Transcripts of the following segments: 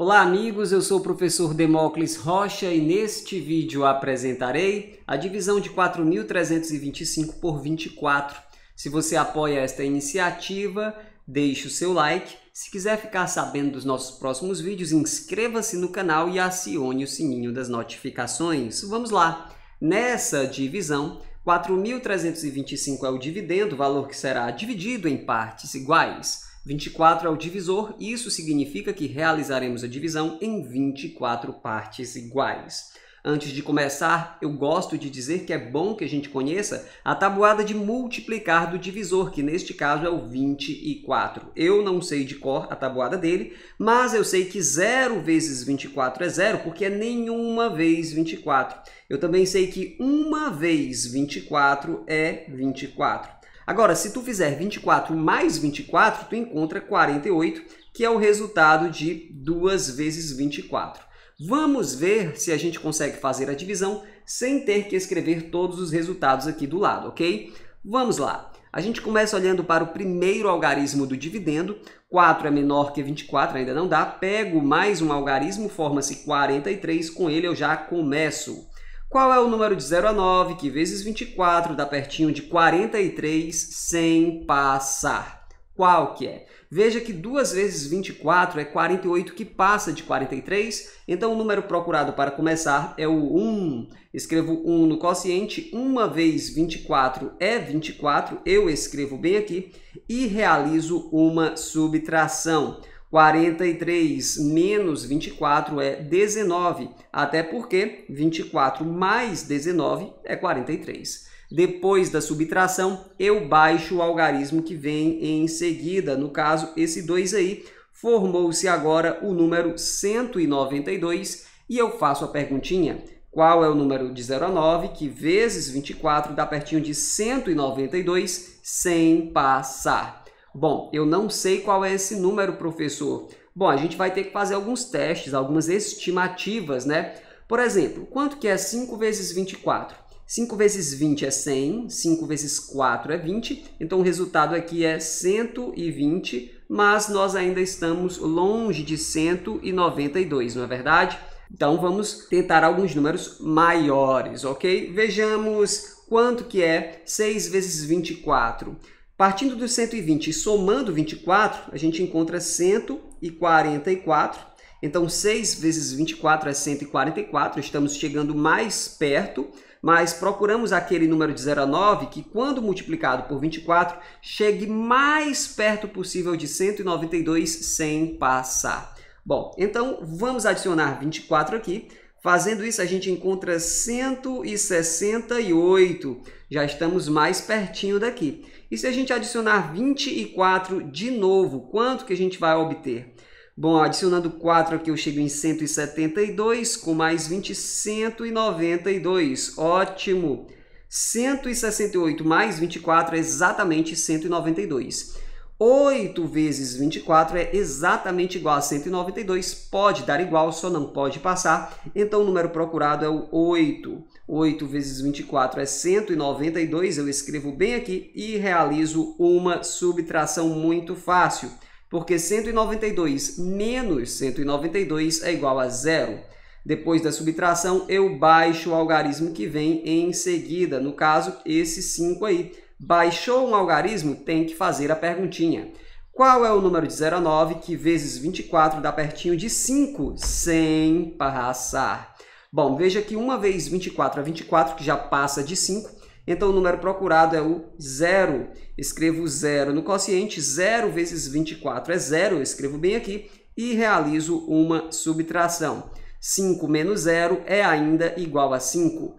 Olá amigos, eu sou o professor Demócles Rocha e neste vídeo apresentarei a divisão de 4.325 por 24. Se você apoia esta iniciativa, deixe o seu like. Se quiser ficar sabendo dos nossos próximos vídeos, inscreva-se no canal e acione o sininho das notificações. Vamos lá! Nessa divisão, 4.325 é o dividendo, valor que será dividido em partes iguais. 24 é o divisor, e isso significa que realizaremos a divisão em 24 partes iguais. Antes de começar, eu gosto de dizer que é bom que a gente conheça a tabuada de multiplicar do divisor, que neste caso é o 24. Eu não sei de cor a tabuada dele, mas eu sei que 0 vezes 24 é 0, porque é nenhuma vez 24. Eu também sei que uma vez 24 é 24. Agora, se tu fizer 24 mais 24, tu encontra 48, que é o resultado de 2 vezes 24. Vamos ver se a gente consegue fazer a divisão sem ter que escrever todos os resultados aqui do lado, ok? Vamos lá. A gente começa olhando para o primeiro algarismo do dividendo. 4 é menor que 24, ainda não dá. Pego mais um algarismo, forma-se 43. Com ele eu já começo. Qual é o número de 0 a 9 que vezes 24 dá pertinho de 43 sem passar? Qual que é? Veja que 2 vezes 24 é 48 que passa de 43, então o número procurado para começar é o 1. Escrevo 1 no quociente, 1 vez 24 é 24, eu escrevo bem aqui e realizo uma subtração. 43 menos 24 é 19, até porque 24 mais 19 é 43. Depois da subtração, eu baixo o algarismo que vem em seguida. No caso, esse 2 aí formou-se agora o número 192 e eu faço a perguntinha. Qual é o número de 0 a 9 que vezes 24 dá pertinho de 192 sem passar? Bom, eu não sei qual é esse número, professor. Bom, a gente vai ter que fazer alguns testes, algumas estimativas, né? Por exemplo, quanto que é 5 vezes 24? 5 vezes 20 é 100, 5 vezes 4 é 20, então o resultado aqui é 120, mas nós ainda estamos longe de 192, não é verdade? Então vamos tentar alguns números maiores, ok? Vejamos quanto que é 6 vezes 24. Partindo dos 120 e somando 24, a gente encontra 144. Então, 6 vezes 24 é 144. Estamos chegando mais perto, mas procuramos aquele número de 0 a 9 que, quando multiplicado por 24, chegue mais perto possível de 192 sem passar. Bom, então vamos adicionar 24 aqui. Fazendo isso, a gente encontra 168. Já estamos mais pertinho daqui. E se a gente adicionar 24 de novo, quanto que a gente vai obter? Bom, adicionando 4 aqui eu chego em 172, com mais 20, 192. Ótimo! 168 mais 24 é exatamente 192. 8 vezes 24 é exatamente igual a 192, pode dar igual, só não pode passar. Então, o número procurado é o 8. 8 vezes 24 é 192, eu escrevo bem aqui e realizo uma subtração muito fácil, porque 192 menos 192 é igual a zero. Depois da subtração, eu baixo o algarismo que vem em seguida, no caso, esse 5 aí. Baixou um algarismo? Tem que fazer a perguntinha. Qual é o número de 0 a 9 que vezes 24 dá pertinho de 5? Sem passar. Bom, veja que uma vez 24 é 24, que já passa de 5. Então, o número procurado é o 0. Escrevo 0 no quociente. 0 vezes 24 é Eu Escrevo bem aqui. E realizo uma subtração. 5 menos 0 é ainda igual a 5.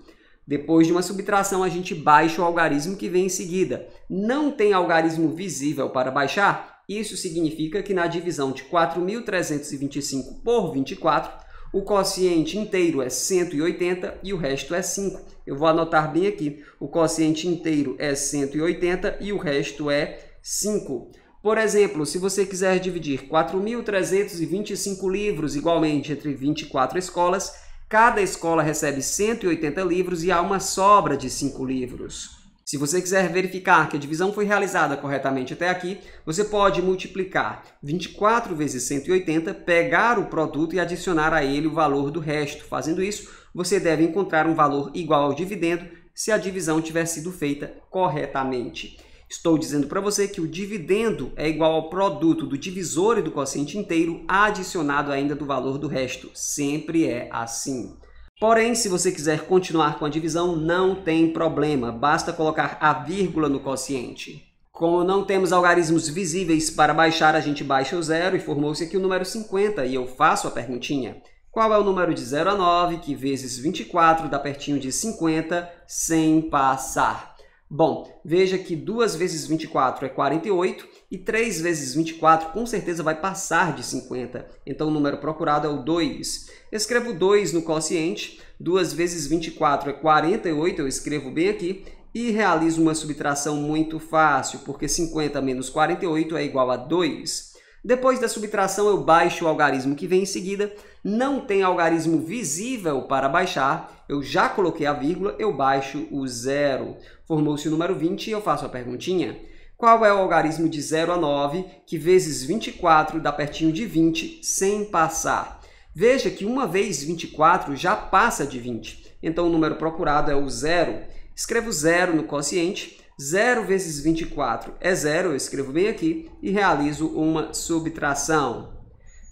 Depois de uma subtração, a gente baixa o algarismo que vem em seguida. Não tem algarismo visível para baixar? Isso significa que na divisão de 4.325 por 24, o quociente inteiro é 180 e o resto é 5. Eu vou anotar bem aqui. O quociente inteiro é 180 e o resto é 5. Por exemplo, se você quiser dividir 4.325 livros igualmente entre 24 escolas, Cada escola recebe 180 livros e há uma sobra de 5 livros. Se você quiser verificar que a divisão foi realizada corretamente até aqui, você pode multiplicar 24 vezes 180, pegar o produto e adicionar a ele o valor do resto. Fazendo isso, você deve encontrar um valor igual ao dividendo se a divisão tiver sido feita corretamente. Estou dizendo para você que o dividendo é igual ao produto do divisor e do quociente inteiro adicionado ainda do valor do resto. Sempre é assim. Porém, se você quiser continuar com a divisão, não tem problema, basta colocar a vírgula no quociente. Como não temos algarismos visíveis para baixar, a gente baixa o zero e formou-se aqui o número 50. E eu faço a perguntinha. Qual é o número de 0 a 9 que vezes 24 dá pertinho de 50 sem passar? Bom, veja que 2 vezes 24 é 48 e 3 vezes 24 com certeza vai passar de 50. Então o número procurado é o 2. Escrevo 2 no quociente, 2 vezes 24 é 48, eu escrevo bem aqui, e realizo uma subtração muito fácil, porque 50 menos 48 é igual a 2. Depois da subtração, eu baixo o algarismo que vem em seguida. Não tem algarismo visível para baixar. Eu já coloquei a vírgula, eu baixo o zero. Formou-se o número 20 e eu faço a perguntinha. Qual é o algarismo de 0 a 9, que vezes 24 dá pertinho de 20, sem passar? Veja que uma vez 24 já passa de 20. Então, o número procurado é o zero. Escrevo zero no quociente 0 vezes 24 é zero, eu escrevo bem aqui, e realizo uma subtração.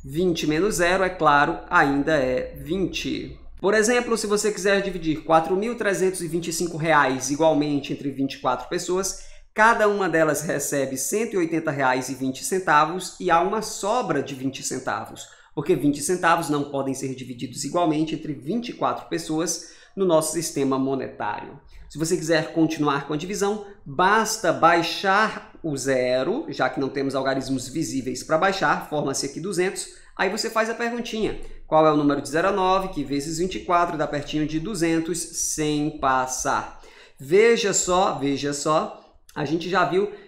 20 menos 0, é claro, ainda é 20. Por exemplo, se você quiser dividir R$ 4.325 igualmente entre 24 pessoas, cada uma delas recebe R$ 180,20 e há uma sobra de 20 centavos porque 20 centavos não podem ser divididos igualmente entre 24 pessoas no nosso sistema monetário. Se você quiser continuar com a divisão, basta baixar o zero, já que não temos algarismos visíveis para baixar, forma-se aqui 200. Aí você faz a perguntinha, qual é o número de 0 a 9, que vezes 24 dá pertinho de 200, sem passar. Veja só, veja só, a gente já viu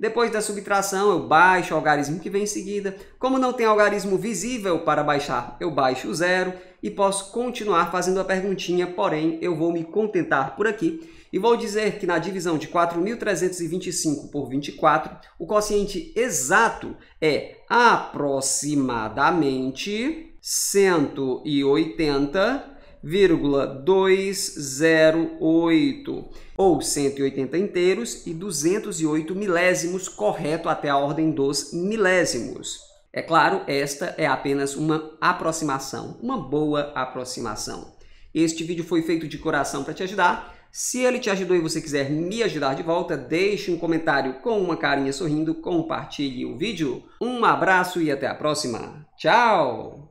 Depois da subtração, eu baixo o algarismo que vem em seguida. Como não tem algarismo visível para baixar, eu baixo o zero e posso continuar fazendo a perguntinha, porém, eu vou me contentar por aqui e vou dizer que na divisão de 4.325 por 24, o quociente exato é aproximadamente 180 0,208 ou 180 inteiros e 208 milésimos, correto até a ordem dos milésimos. É claro, esta é apenas uma aproximação, uma boa aproximação. Este vídeo foi feito de coração para te ajudar. Se ele te ajudou e você quiser me ajudar de volta, deixe um comentário com uma carinha sorrindo, compartilhe o vídeo. Um abraço e até a próxima. Tchau!